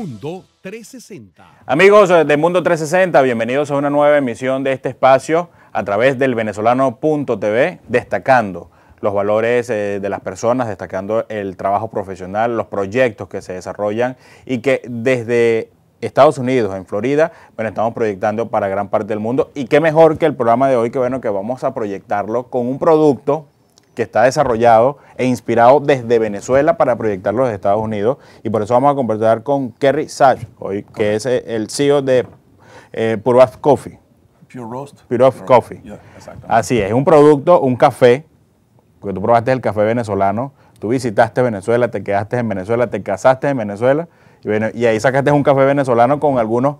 Mundo 360. Amigos de Mundo 360, bienvenidos a una nueva emisión de este espacio a través del venezolano.tv, destacando los valores eh, de las personas, destacando el trabajo profesional, los proyectos que se desarrollan y que desde Estados Unidos, en Florida, bueno, estamos proyectando para gran parte del mundo. Y qué mejor que el programa de hoy, que bueno, que vamos a proyectarlo con un producto que está desarrollado e inspirado desde Venezuela para proyectar los Estados Unidos. Y por eso vamos a conversar con Kerry Sash, hoy, que es eh, el CEO de eh, Pure Coffee. Pure Roast. Coffee. Así es, un producto, un café, porque tú probaste el café venezolano, tú visitaste Venezuela, te quedaste en Venezuela, te casaste en Venezuela, y ahí sacaste un café venezolano con algunos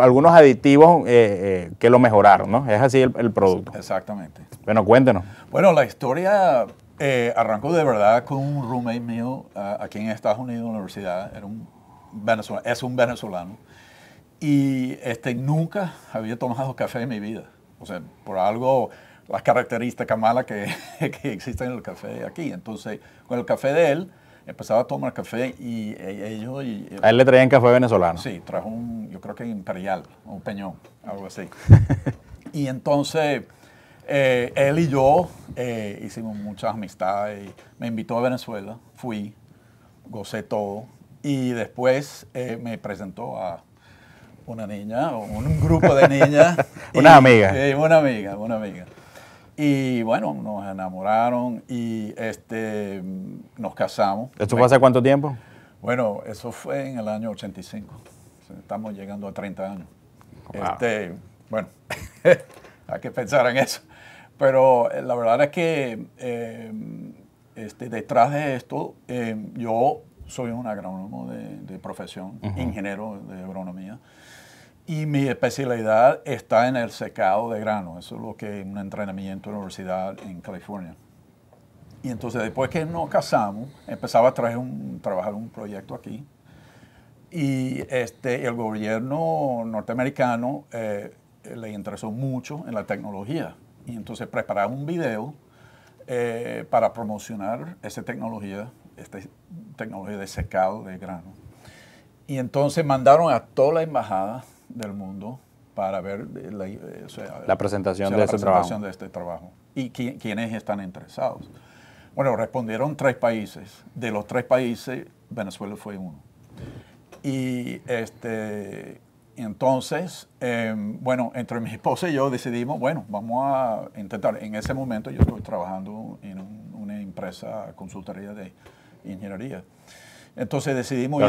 algunos aditivos eh, eh, que lo mejoraron, ¿no? Es así el, producto. Exactamente. Bueno, cuéntenos. Bueno, la historia eh, arrancó de verdad con un roommate mío aquí en Estados Unidos, en la universidad. Era un venezolano, es un venezolano. Y este, nunca había tomado café en mi vida. O sea, por algo, las características malas que, que existen en el café aquí. Entonces, con el café de él, empezaba a tomar café y eh, ellos... Eh, a él le traían café venezolano. Sí, trajo un, yo creo que imperial, un peñón, algo así. y entonces eh, él y yo hicimos muchas amistades. me invitó a Venezuela, fui, gocé todo. Y después me presentó a una niña, un grupo de niñas. una amiga. amiga. una amiga, una amiga. Y bueno, nos enamoraron y este, nos casamos. ¿Esto fue hace cuánto tiempo? Bueno, eso fue en el año 85. Estamos llegando a 30 años. Este, bueno, hay que pensar en eso. Pero eh, la verdad es que eh, este, detrás de esto, eh, yo soy un agrónomo de, profesión, ingeniero de agronomía. Y mi especialidad está en el secado de grano. Eso es lo que es un entrenamiento en la universidad en California. Y entonces después que nos casamos, empezaba a traer trabajar un proyecto aquí. Y este, el gobierno norteamericano eh, le interesó mucho en la tecnología. Y entonces prepararon un video eh, para promocionar esa tecnología, esta tecnología de secado de grano. Y entonces mandaron a toda la embajada del mundo para ver eh, eh, la, presentación, de, este de, este trabajo y quiénes están interesados. Bueno, respondieron tres países. De los tres países, Venezuela fue uno. Y este, entonces, em, bueno, entre mi esposa y yo decidimos, bueno, vamos a intentar. En ese momento yo estoy trabajando en una empresa consultoría de ingeniería. Entonces decidimos ir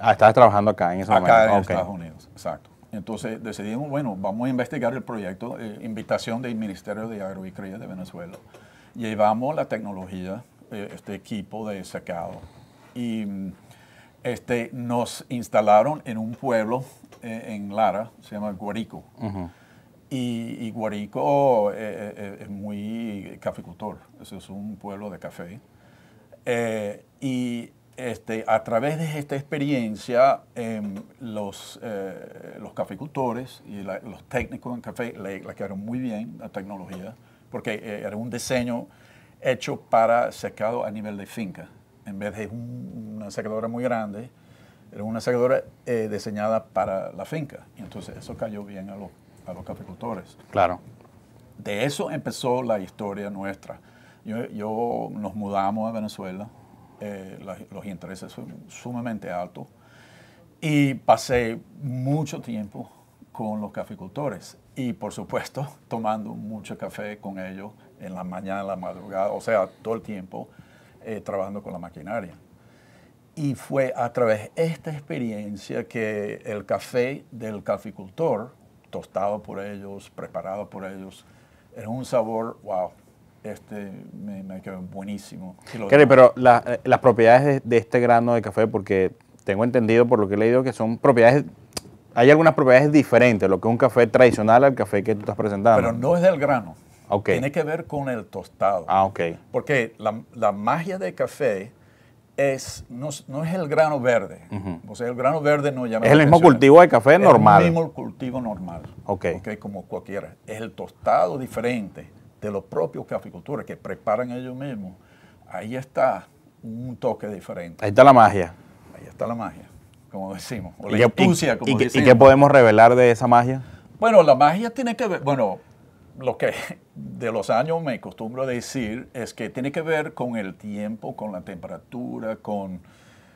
ah, trabajando acá en ese momento. Acá en Estados Unidos, exacto. Entonces decidimos, bueno, vamos a investigar el proyecto, eh, invitación del Ministerio de Agro Cría de Venezuela. Llevamos la tecnología, eh, este equipo de secado, y mm, este, nos instalaron en un pueblo eh, en Lara, se llama Guarico. Y, Guarico es muy caficultor, Eso es un pueblo de café. y este, a través de esta experiencia, em, los, eh, los caficultores y los técnicos en café le, le, quedaron muy bien la tecnología, porque eh, era un diseño hecho para secado a nivel de finca. En vez de una secadora muy grande, era una secadora eh, diseñada para la finca. Y entonces eso cayó bien a los, a caficultores. Claro. De eso empezó la historia nuestra. yo nos mudamos a Venezuela eh, los intereses son sumamente altos. Y pasé mucho tiempo con los caficultores y por supuesto tomando mucho café con ellos en la mañana, en la madrugada, o sea, todo el tiempo eh, trabajando con la maquinaria. Y fue a través de esta experiencia que el café del caficultor, tostado por ellos, preparado por ellos, era un sabor, wow, este, me, me quedó buenísimo. pero eh, las propiedades de, este grano de café, porque tengo entendido por lo que he leído que son propiedades, hay algunas propiedades diferentes, lo que es un café tradicional al café que tú estás presentando. Pero no es del grano. Tiene que ver con el tostado. Ah, ok. Porque la, magia del café es, no, es el grano verde. O sea, el grano verde no llama. Es el mismo cultivo de café normal. Es el mismo cultivo normal. Ok. como cualquiera. Es el tostado diferente de los propios caficultores que preparan ellos mismos, ahí está un toque diferente. Ahí está la magia. Ahí está la magia, como decimos. la ¿Y, qué podemos revelar de esa magia? Bueno, la magia tiene que ver, bueno, lo que de los años me acostumbro a decir es que tiene que ver con el tiempo, con la temperatura, con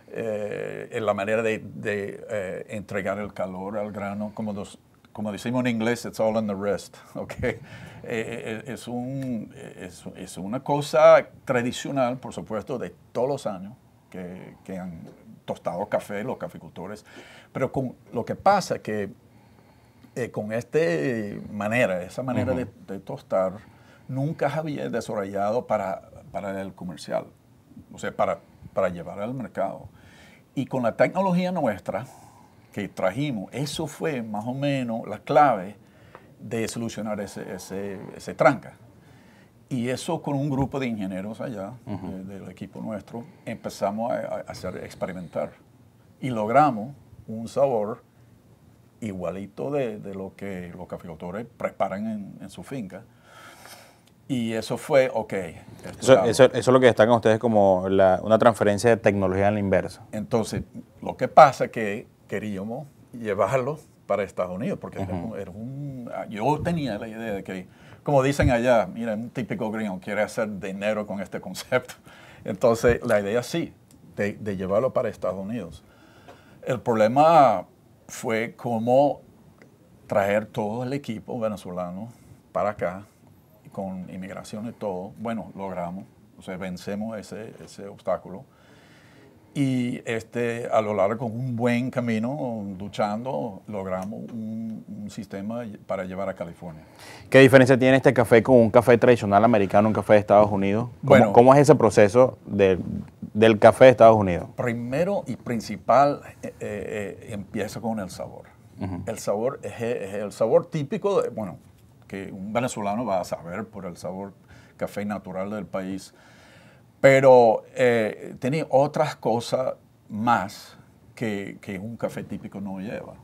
eh, la manera de, eh, entregar el calor al grano, como los, como decimos en inglés, it's all in the wrist, ¿ok? Eh, eh, eh, es, un, es, es, una cosa tradicional, por supuesto, de todos los años que, que han tostado café los caficultores, pero con lo que pasa que con esta manera, esa manera de, tostar, nunca había desarrollado para, para el comercial, o sea, para, para llevar al mercado. Y con la tecnología nuestra, que trajimos, eso fue más o menos la clave de solucionar ese, tranca. Y eso con un grupo de ingenieros allá, del equipo nuestro, empezamos a, hacer experimentar. Y logramos un sabor igualito de, lo que los caficultores preparan en, su finca. Y eso fue, ok. Eso, es lo que destacan ustedes como una transferencia de tecnología en la inversa. Entonces, lo que pasa es que queríamos llevarlo para Estados Unidos, porque ah, yo tenía la idea de que, como dicen allá, mira, un típico gringo quiere hacer dinero con este concepto. Entonces, la idea sí, de, llevarlo para Estados Unidos. El problema fue cómo traer todo el equipo venezolano para acá, con inmigración y todo. Bueno, logramos, o sea, vencemos ese, ese obstáculo. Y este, a lo largo, con un buen camino, duchando, logramos un, sistema para llevar a California. ¿Qué diferencia tiene este café con un café tradicional americano, un café de Estados Unidos? ¿Cómo, es ese proceso del café de Estados Unidos? Primero y principal, eh, eh, eh, empieza con el sabor. El sabor es, el sabor típico, de, bueno, que un venezolano va a saber por el sabor café natural del país. Pero eh, tiene otras cosas más que, que, un café típico no lleva.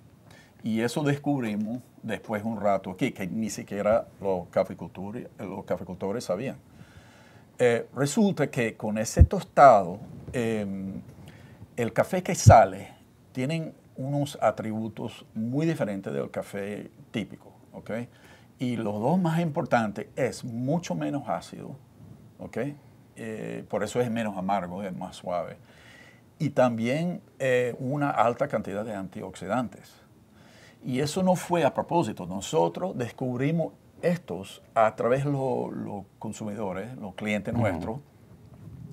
Y eso descubrimos después un rato aquí, que ni siquiera los caficultores los caficultores sabían. Eh, resulta que con ese tostado, em, el café que sale tienen unos atributos muy diferentes del café típico, ¿ok? Y los dos más importantes es mucho menos ácido, ¿ok? Eh, por eso es menos amargo, es más suave. Y también eh, una alta cantidad de antioxidantes. Y eso no fue a propósito. Nosotros descubrimos estos a través de los, consumidores, los clientes nuestros,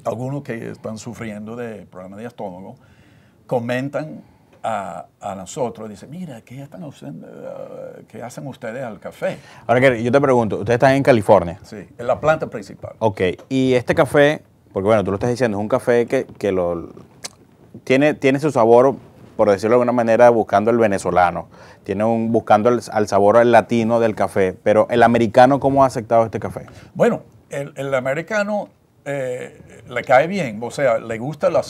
algunos que están sufriendo de problemas de estómago, comentan a, a, nosotros, dice, mira, ¿qué, están usando, eh, ¿qué hacen ustedes al café? Ahora que yo te pregunto, ustedes están en California. Sí, en la planta principal. Ok, y este café, porque bueno, tú lo estás diciendo, es un café que, que lo tiene, tiene su sabor, por decirlo de alguna manera, buscando el venezolano, tiene un buscando el, al sabor al latino del café, pero el americano, ¿cómo ha aceptado este café? Bueno, el, el americano eh, le cae bien, o sea, le gusta la,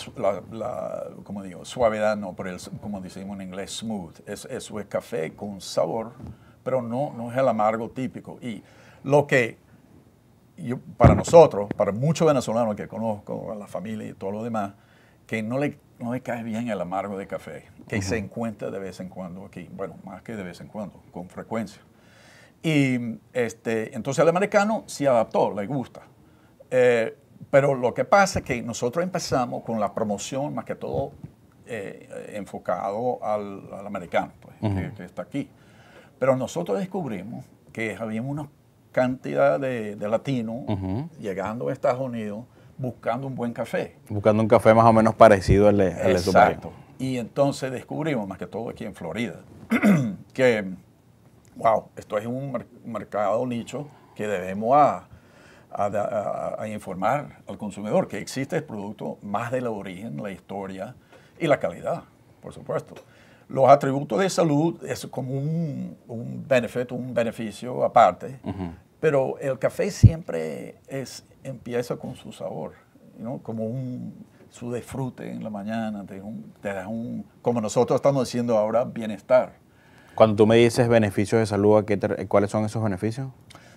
como digo, suavidad, no, pero el, como decimos en inglés, smooth. Es, eso es café con sabor, pero no, no es el amargo típico. Y lo que yo, para nosotros, para muchos venezolanos que conozco, a la familia y todo lo demás, que no le, le cae bien el amargo de café, que se encuentra de vez en cuando aquí, bueno, más que de vez en cuando, con frecuencia. Y este, entonces el americano se adaptó, le gusta. Eh, pero lo que pasa es que nosotros empezamos con la promoción, más que todo eh, enfocado al, americano, pues, que, está aquí. Pero nosotros descubrimos que había una cantidad de, latinos llegando a Estados Unidos buscando un buen café. Buscando un café más o menos parecido al de, al Y entonces descubrimos, más que todo aquí en Florida, que, wow, esto es un mercado nicho que debemos a, a, informar al consumidor que existe el producto más del origen, la historia y la calidad, por supuesto. Los atributos de salud es como un, un beneficio aparte, pero el café siempre es, empieza con su sabor, ¿no? como su disfrute en la mañana, te, un, un, como nosotros estamos diciendo ahora, bienestar. Cuando tú me dices beneficios de salud, ¿cuáles son esos beneficios?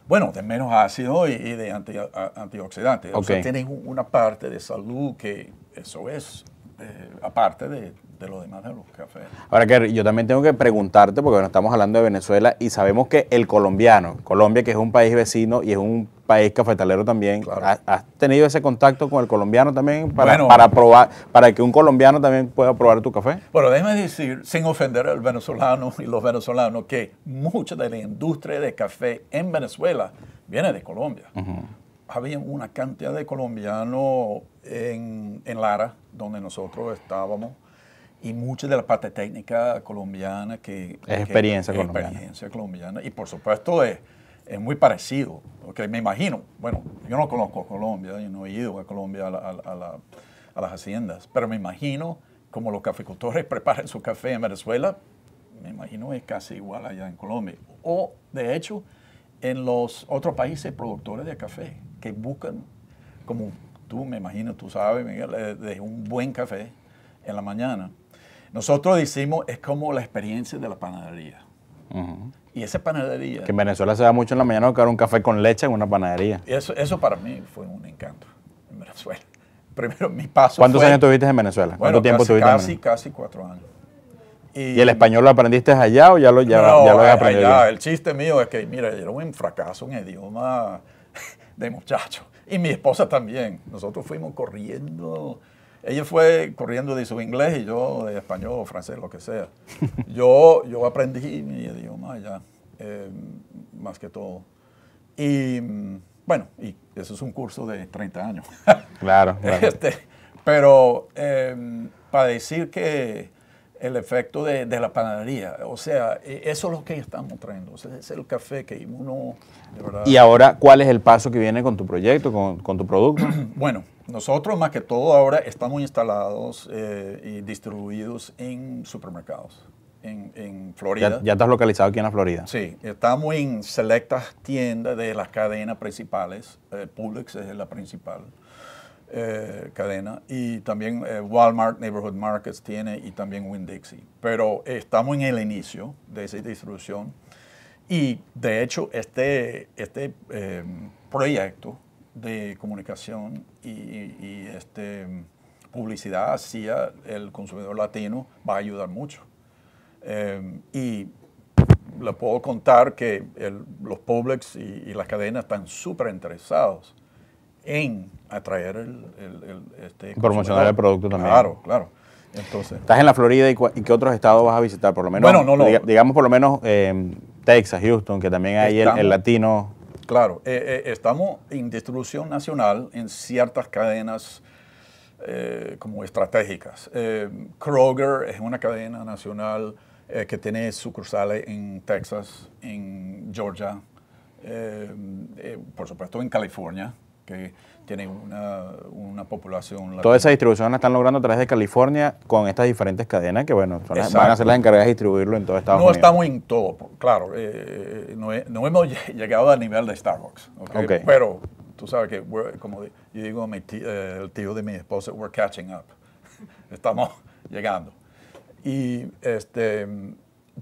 Bueno, de menos ácido y, de antioxidantes. O sea, tienen una parte de salud que eso es eh, aparte de de los demás de los cafés. Ahora, que yo también tengo que preguntarte, porque estamos hablando de Venezuela y sabemos que el colombiano, Colombia, que es un país vecino y es un país cafetalero también, ¿has tenido ese contacto con el colombiano también para, para, probar, para que un colombiano también pueda probar tu café? Bueno, déjame decir, sin ofender al venezolano y los venezolanos, que mucha de la industria de café en Venezuela viene de Colombia. Había una cantidad de colombianos en, en Lara, donde nosotros estábamos, y mucha de la parte técnica colombiana que es experiencia, colombiana. experiencia colombiana. Y por supuesto es, es muy parecido, porque me imagino, bueno, yo no conozco Colombia, yo no he ido a Colombia a, las haciendas, pero me imagino como los caficultores preparan su café en Venezuela, me imagino es casi igual allá en Colombia. O de hecho, en los otros países productores de café que buscan, como tú me imagino, tú sabes, Miguel, eh, de un buen café en la mañana nosotros decimos, es como la experiencia de la panadería. Y esa panadería... Que en Venezuela se da mucho en la mañana buscar un café con leche en una panadería. Eso, eso para mí fue un encanto en Venezuela. Primero, mi paso ¿Cuántos años tuviste en Venezuela? ¿Cuánto casi, casi, casi cuatro años. Y, el español lo aprendiste allá o ya lo, ya, Allá. El chiste mío es que, mira, era un fracaso en idioma de muchacho. Y mi esposa también. Nosotros fuimos corriendo ella fue corriendo de su inglés y yo de español, francés, lo que sea. Yo, yo aprendí mi idioma ya, eh, más que todo. Y bueno, y eso es un curso de 30 años. claro, este, pero eh, para decir que el efecto de, de, la panadería. O sea, e, eso es lo que estamos trayendo. O sea, ese es el café que uno... De verdad, y ahora, ¿cuál es el paso que viene con tu proyecto, con, con tu producto? bueno, nosotros más que todo ahora estamos instalados eh, y distribuidos en supermercados. En, en Florida. Ya, estás localizado aquí en la Florida. Sí, estamos en selectas tiendas de las cadenas principales. Eh, Publix es la principal. Eh, cadena, y también eh, Walmart Neighborhood Markets tiene, y también Winn-Dixie. Pero estamos en el inicio de esa distribución, y de hecho este, este eh, proyecto de comunicación y, este, publicidad hacia el consumidor latino va a ayudar mucho. y le puedo contar que los Publix y, y las cadenas están súper interesados en atraer el, este, promocionar el producto también. Claro, claro. Entonces, Estás en la Florida y, qué otros estados vas a visitar, por lo menos. Bueno, digamos por lo menos eh, Texas, Houston, que también hay el, latino. Claro, eh, eh, estamos en distribución nacional en ciertas cadenas como estratégicas. Kroger es una cadena nacional que tiene sucursales en Texas, en Georgia, por supuesto en California que tienen una, una población. Toda esa distribución la están logrando a través de California con estas diferentes cadenas que, bueno, van a ser las encargadas de distribuirlo en todo Estados Unidos. No estamos en todo, claro, eh, eh, no, hemos llegado al nivel de Starbucks, pero tú sabes que, como yo digo eh, el tío de mi esposa, we're catching up, estamos llegando. Y este,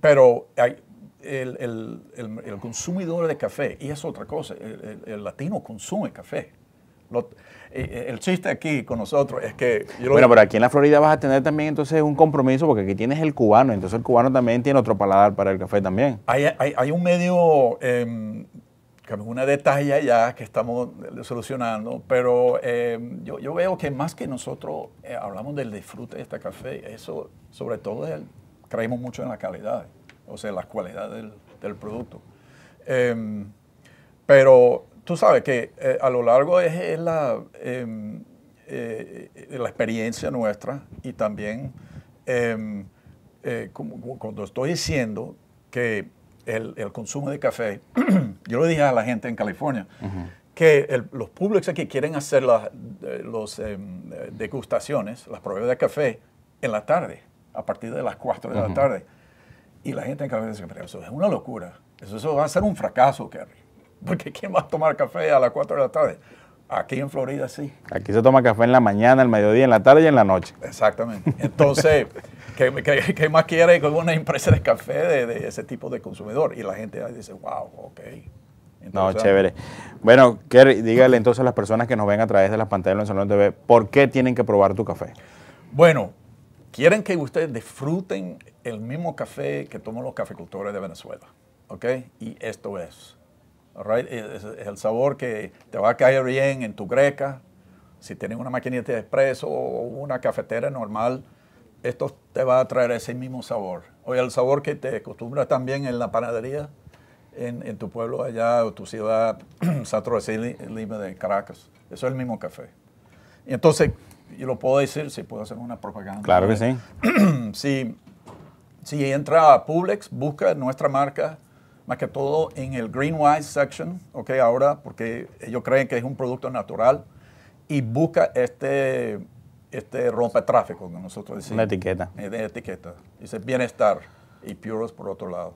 pero hay, el, consumidor de café, y es otra cosa, el, latino consume café. Eh, eh, el chiste aquí con nosotros es que... Yo bueno, pero aquí en la Florida vas a tener también entonces un compromiso porque aquí tienes el cubano, entonces el cubano también tiene otro paladar para el café también. Hay, hay, un medio, eh, em, una detalle ya que estamos solucionando, pero em, yo, yo, veo que más que nosotros eh, hablamos del disfrute de este café, eso sobre todo el, creemos mucho en la calidad o sea, la cualidad del, producto. Em, pero tú sabes que eh, a lo largo de la, em, eh, eh, la experiencia nuestra y también em, como, cuando estoy diciendo que el, consumo de café, yo lo dije a la gente en California, que los públicos que quieren hacer las los, degustaciones, las pruebas de café, en la tarde, a partir de las 4 de la tarde y la gente en cabeza pero eso es una locura. Eso, eso va a ser un fracaso, Kerry. Porque ¿quién va a tomar café a las 4 de la tarde? Aquí en Florida sí. Aquí se toma café en la mañana, el mediodía, en la tarde y en la noche. Exactamente. Entonces, ¿qué, qué, más quiere con una empresa de café de, ese tipo de consumidor? Y la gente dice, wow, ok. no, chévere. Bueno, Kerry, dígale entonces a las personas que nos ven a través de las pantallas de Salón TV, ¿por qué tienen que probar tu café? Bueno, quieren que ustedes disfruten el mismo café que toman los cafecultores de Venezuela. ¿Ok? Y esto es. Es, el sabor que te va a caer bien en tu greca. Si tienes una maquinita de expreso o una cafetera normal, esto te va a traer ese mismo sabor. O el sabor que te acostumbras también en la panadería, en, tu pueblo allá o tu ciudad, Santo Lima de Caracas. Eso es el mismo café. Y entonces, yo lo puedo decir, si puedo hacer una propaganda. Claro que sí. si, entra a Publix, busca nuestra marca, más que todo en el Greenwise section, ok, ahora, porque ellos creen que es un producto natural, y busca este, este tráfico que nosotros decimos. Una etiqueta. De etiqueta. Dice bienestar y puros por otro lado,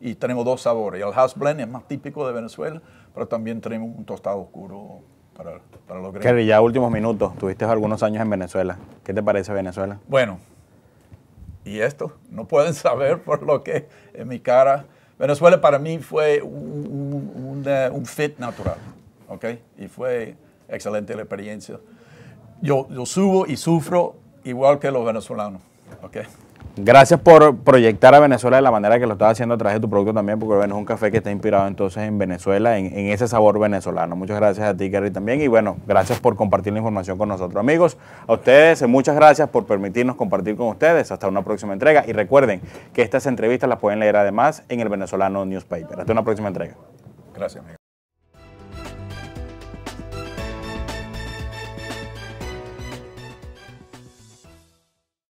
Y tenemos dos sabores. El house blend es más típico de Venezuela, pero también tenemos un tostado oscuro para, para los ya últimos minutos, tuviste algunos años en Venezuela. ¿Qué te parece Venezuela? Bueno, y esto no pueden saber por lo que en mi cara. Venezuela para mí fue un, eh, un fit natural, ¿ok? Y fue excelente la experiencia. Yo, yo subo y sufro igual que los venezolanos, ¿ok? Gracias por proyectar a Venezuela de la manera que lo estás haciendo a través de tu producto también, porque bueno, es un café que está inspirado entonces en Venezuela, en, ese sabor venezolano. Muchas gracias a ti, Gary, también. Y bueno, gracias por compartir la información con nosotros. Amigos, a ustedes muchas gracias por permitirnos compartir con ustedes. Hasta una próxima entrega. Y recuerden que estas entrevistas las pueden leer además en el venezolano newspaper. Hasta una próxima entrega. Gracias, amigo.